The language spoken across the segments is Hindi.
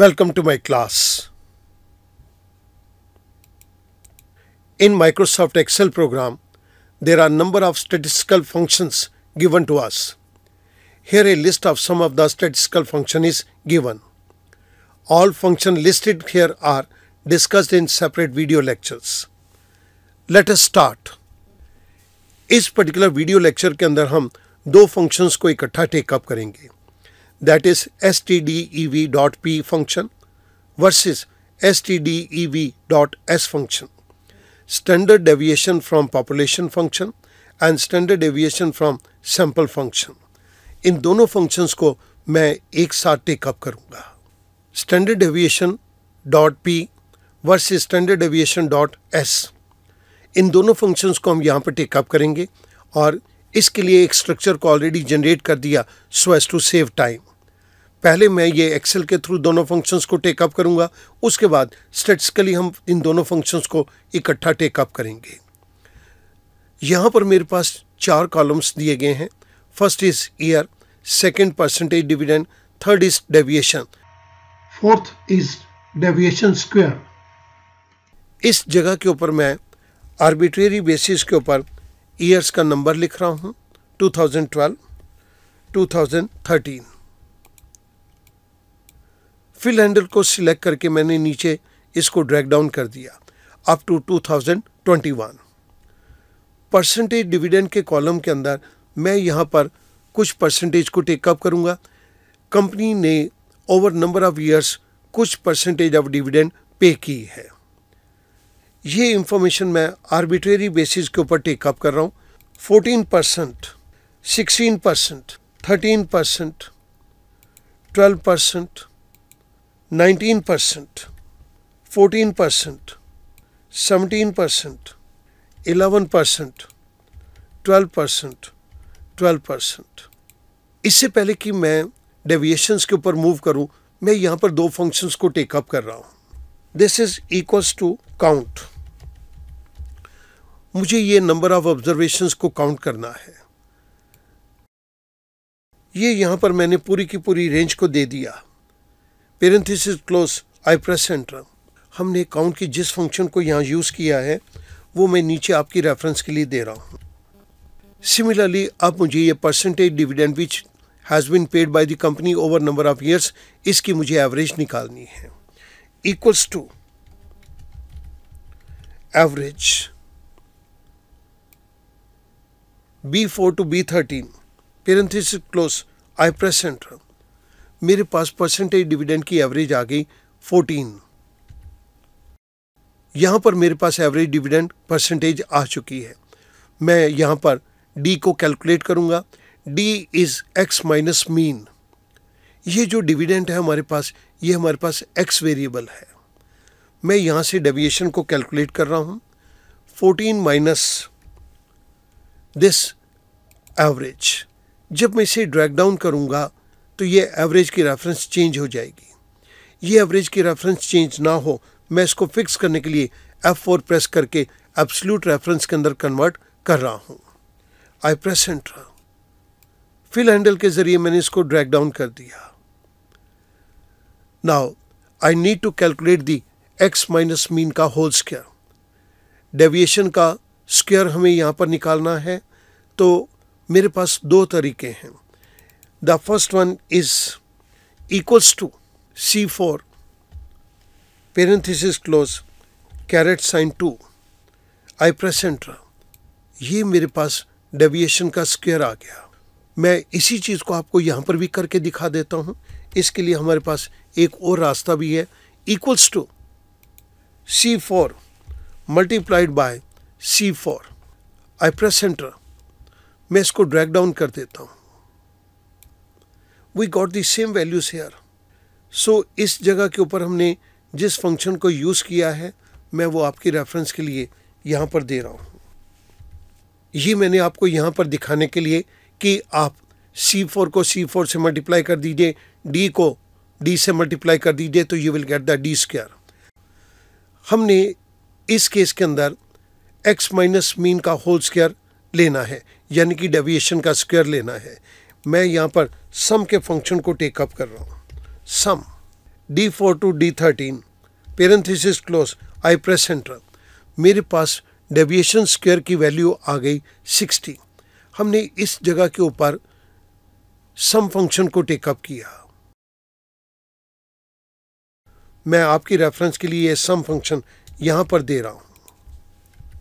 Welcome to my class. In Microsoft Excel program, there are number of statistical functions given to us. Here a list of some of the statistical function is given. All function listed here are discussed in separate video lectures. Let us start इस पर्टिकुलर वीडियो लेक्चर के अंदर हम दो फंक्शंस को इकट्ठा टेकअप करेंगे that is stdev.p function versus stdev.s e function. Standard deviation from population function and standard deviation from sample function इन दोनों फंक्शंस को मैं एक साथ टेकअप करूंगा standard deviation dot P versus standard deviation dot S इन दोनों फंक्शंस को हम यहाँ पर टेकअप करेंगे और इसके लिए एक स्ट्रक्चर को ऑलरेडी जनरेट कर दिया so as to save time पहले मैं ये एक्सेल के थ्रू दोनों फंक्शंस को टेकअप करूंगा उसके बाद स्टेटिस्टिकली हम इन दोनों फंक्शंस को इकट्ठा टेकअप करेंगे यहाँ पर मेरे पास चार कॉलम्स दिए गए हैं first is year second percentage dividend third is deviation fourth is deviation square इस जगह के ऊपर मैं आर्बिट्रेरी बेसिस के ऊपर ईयर्स का नंबर लिख रहा हूँ 2012, 2013 फिल हैंडल को सिलेक्ट करके मैंने नीचे इसको ड्रैग डाउन कर दिया अप टू 2021 परसेंटेज डिविडेंड के कॉलम के अंदर मैं यहाँ पर कुछ परसेंटेज को टेकअप करूँगा कंपनी ने ओवर नंबर ऑफ ईयर्स कुछ परसेंटेज ऑफ डिविडेंड पे की है ये इंफॉर्मेशन मैं आर्बिट्रेरी बेसिस के ऊपर टेकअप कर रहा हूँ fourteen percent sixteen percent thirteen percent twelve percent nineteen percent fourteen percent seventeen percent eleven percent twelve percent twelve percent इससे पहले कि मैं डेविएशंस के ऊपर मूव करूं मैं यहां पर दो फंक्शंस को टेकअप कर रहा हूं this is equals to count मुझे ये नंबर ऑफ ऑब्जर्वेशंस को काउंट करना है ये यहां पर मैंने पूरी की पूरी रेंज को दे दिया parenthesis close I press enter हमने काउंट की जिस फंक्शन को यहाँ यूज़ किया है वो मैं नीचे आपकी रेफरेंस के लिए दे रहा हूँ सिमिलरली अब मुझे ये percentage dividend which has been paid by the company over number of years इसकी मुझे एवरेज निकालनी है equals to average B4 to B13 parenthesis close I press enter मेरे पास परसेंटेज डिविडेंड की एवरेज आ गई 14 यहां पर मेरे पास एवरेज डिविडेंड परसेंटेज आ चुकी है मैं यहां पर डी को कैलकुलेट करूंगा D is X minus mean ये जो डिविडेंड है हमारे पास ये हमारे पास एक्स वेरिएबल है मैं यहाँ से डेविएशन को कैलकुलेट कर रहा हूँ 14 माइनस दिस एवरेज जब मैं इसे ड्रैग डाउन करूँगा तो ये एवरेज की रेफरेंस चेंज हो जाएगी ये एवरेज की रेफरेंस चेंज ना हो मैं इसको फिक्स करने के लिए F4 प्रेस करके एब्सोल्यूट रेफरेंस के अंदर कन्वर्ट कर रहा हूँ I press enter fill handle के ज़रिए मैंने इसको ड्रैग डाउन कर दिया Now, I need to calculate the x minus mean का होल स्क्वायर डेविएशन का स्क्वायर हमें यहाँ पर निकालना है तो मेरे पास दो तरीके हैं the first one is equals to C four parenthesis close caret sign two I press ये मेरे पास डेविएशन का स्क्वायर आ गया मैं इसी चीज़ को आपको यहाँ पर भी करके दिखा देता हूँ इसके लिए हमारे पास एक और रास्ता भी है equals to C four multiplied by C four I press enter मैं इसको ड्रैग डाउन कर देता हूँ we got the same values here so इस जगह के ऊपर हमने जिस फंक्शन को यूज़ किया है मैं वो आपकी रेफरेंस के लिए यहाँ पर दे रहा हूँ ये मैंने आपको यहाँ पर दिखाने के लिए कि आप सी फोर को सी फोर से मल्टीप्लाई कर दीजिए डी को डी से मल्टीप्लाई कर दीजिए तो you will get the D square हमने इस केस के अंदर एक्स माइनस मीन का होल स्क्वायर लेना है यानी कि डेविएशन का स्क्वायर लेना है मैं यहाँ पर सम के फंक्शन को टेकअप कर रहा हूँ sum D four to D thirteen parenthesis close I press enter मेरे पास डेविएशन स्क्वायर की वैल्यू आ गई सिक्सटी हमने इस जगह के ऊपर सम फंक्शन को टेकअप किया मैं आपकी रेफरेंस के लिए सम फंक्शन यहां पर दे रहा हूं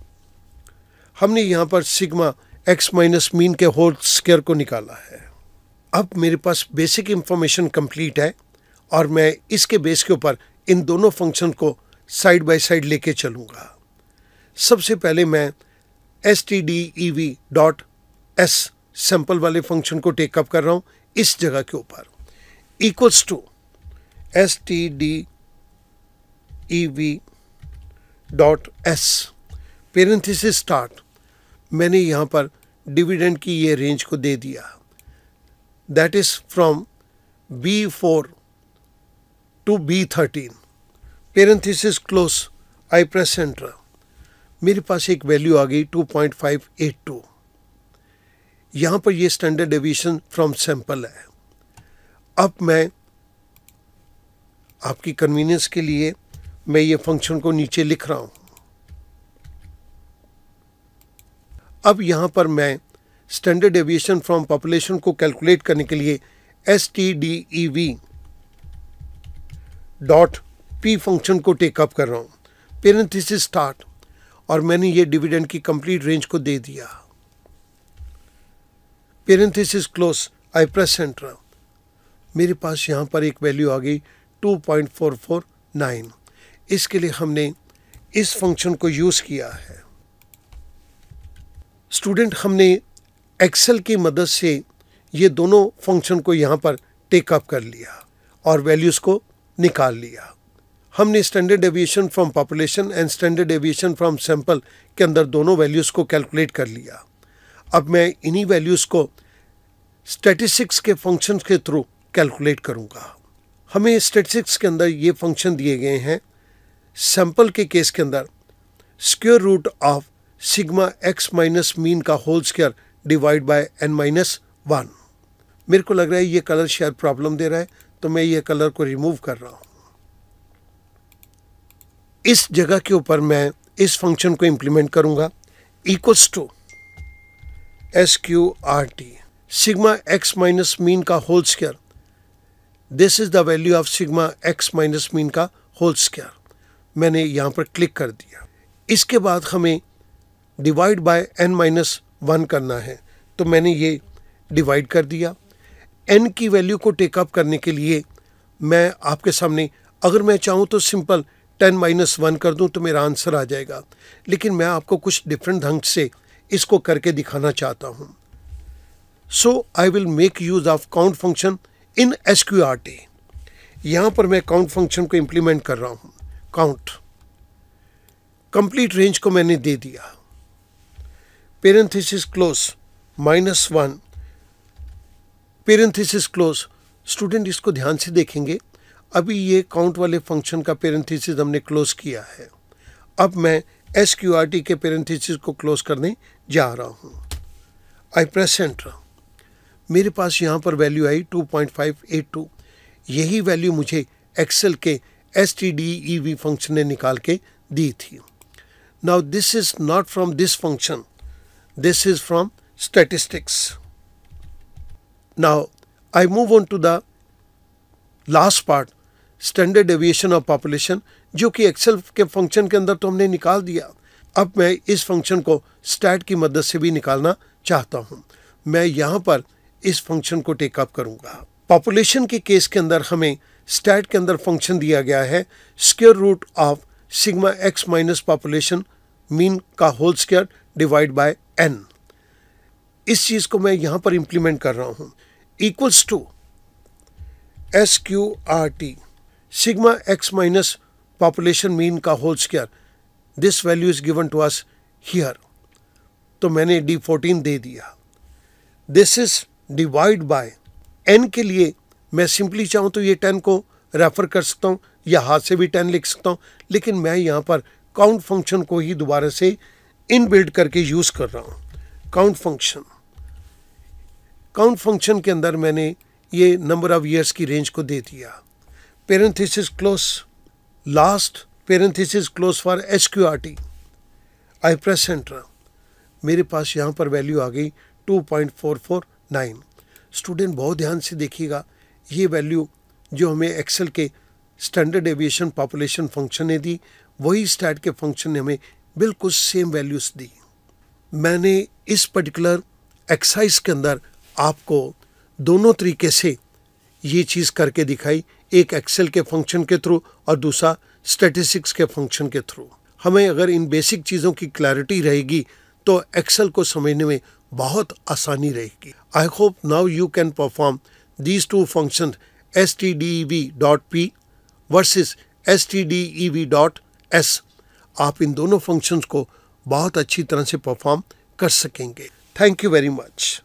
हमने यहां पर सिग्मा एक्स माइनस मीन के होल स्क्वायर को निकाला है अब मेरे पास बेसिक इंफॉर्मेशन कंप्लीट है और मैं इसके बेस के ऊपर इन दोनों फंक्शन को साइड बाय साइड लेके चलूंगा सबसे पहले मैं S T D E V dot S sample वाले फंक्शन को टेकअप कर रहा हूँ इस जगह के ऊपर equals to S T D E V dot S parenthesis start मैंने यहाँ पर डिविडेंड की ये रेंज को दे दिया that is from B four to B thirteen parenthesis close I press enter मेरे पास एक वैल्यू आ गई two point five eight two यहाँ पर ये स्टैंडर्ड डेविएशन फ्रॉम सैंपल है अब मैं आपकी कन्वीनियंस के लिए मैं ये फंक्शन को नीचे लिख रहा हूँ अब यहाँ पर मैं स्टैंडर्ड डेविएशन फ्रॉम पॉपुलेशन को कैलकुलेट करने के लिए S T D E V dot P function को टेकअप कर रहा हूँ पेरेंथिस स्टार्ट और मैंने ये डिविडेंड की कंप्लीट रेंज को दे दिया parenthesis close I press enter मेरे पास यहाँ पर एक वैल्यू आ गई 2.449 इसके लिए हमने इस फंक्शन को यूज़ किया है स्टूडेंट हमने एक्सेल की मदद से ये दोनों फंक्शन को यहाँ पर टेकअप कर लिया और वैल्यूज़ को निकाल लिया हमने standard deviation from population and standard deviation from sample के अंदर दोनों वैल्यूज़ को कैलकुलेट कर लिया अब मैं इन्हीं वैल्यूज़ को स्टेटिस्टिक्स के फंक्शन के थ्रू कैलकुलेट करूँगा हमें स्टेटिस्टिक्स के अंदर ये फंक्शन दिए गए हैं सैंपल के केस के अंदर square root of sigma X minus mean का whole square divide by N minus one मेरे को लग रहा है ये कलर शेयर प्रॉब्लम दे रहा है तो मैं ये कलर को रिमूव कर रहा हूँ इस जगह के ऊपर मैं इस फंक्शन को इम्प्लीमेंट करूँगा equals to S Q R T sigma X minus mean का whole square this is the value of sigma X minus mean का होल स्क्र मैंने यहाँ पर क्लिक कर दिया इसके बाद हमें divide by N minus one करना है तो मैंने ये डिवाइड कर दिया एन की वैल्यू को टेकअप करने के लिए मैं आपके सामने अगर मैं चाहूँ तो सिंपल टेन माइनस वन कर दूँ तो मेरा आंसर आ जाएगा लेकिन मैं आपको कुछ डिफरेंट ढंग से इसको करके दिखाना चाहता हूँ so I will make use of count function in S Q R T यहाँ पर मैं काउंट फंक्शन को इम्प्लीमेंट कर रहा हूँ काउंट कंप्लीट रेंज को मैंने दे दिया parenthesis close minus one parenthesis close student इसको ध्यान से देखेंगे अभी ये काउंट वाले फंक्शन का पेरेंथिस हमने क्लोज किया है अब मैं एस क्यू आर टी के पेरेंथिस को क्लोज करने जा रहा हूँ आई प्रेस एंटर मेरे पास यहाँ पर वैल्यू आई 2.582 यही वैल्यू मुझे एक्सेल के S T D E V function ने निकाल के दी थी now this is not from this function this is from statistics now I move on to the last part standard deviation of population जो कि एक्सेल के फंक्शन के अंदर तो हमने निकाल दिया अब मैं इस फंक्शन को स्टैट की मदद से भी निकालना चाहता हूँ मैं यहाँ पर इस फंक्शन को टेकअप करूँगा पॉपुलेशन के केस के अंदर हमें स्टैट के अंदर फंक्शन दिया गया है square root of sigma X minus population mean का whole square divide by N इस चीज़ को मैं यहां पर इंप्लीमेंट कर रहा हूँ equals to S Q R T sigma X minus population mean का whole square this value is given to us here तो मैंने डी फोर्टीन दे दिया this is divide by N के लिए मैं सिंपली चाहूँ तो ये टेन को रेफर कर सकता हूँ या हाथ से भी टेन लिख सकता हूँ लेकिन मैं यहाँ पर काउंट फंक्शन को ही दोबारा से इन बिल्ड करके यूज़ कर रहा हूँ काउंट फंक्शन काउंट फंक्शन के अंदर मैंने ये नंबर ऑफ ईयर्स की रेंज को दे दिया parenthesis close last parenthesis close for H Q R T I press enter मेरे पास यहाँ पर वैल्यू आ गई two point four four nine student बहुत ध्यान से देखिएगा ये वैल्यू जो हमें एक्सेल के स्टैंडर्ड एविएशन पॉपुलेशन फंक्शन ने दी वही स्टैट के फंक्शन ने हमें बिल्कुल सेम वैल्यूज़ दी मैंने इस पर्टिकुलर एक्सरसाइज के अंदर आपको दोनों तरीके से ये चीज़ करके दिखाई एक एक्सेल के फंक्शन के थ्रू और दूसरा स्टेटिस्टिक्स के फंक्शन के थ्रू हमें अगर इन बेसिक चीज़ों की क्लैरिटी रहेगी तो एक्सेल को समझने में बहुत आसानी रहेगी I hope now you can perform these two function S T D E V dot P versus S T D E V dot S आप इन दोनों फंक्शंस को बहुत अच्छी तरह से परफॉर्म कर सकेंगे थैंक यू वेरी मच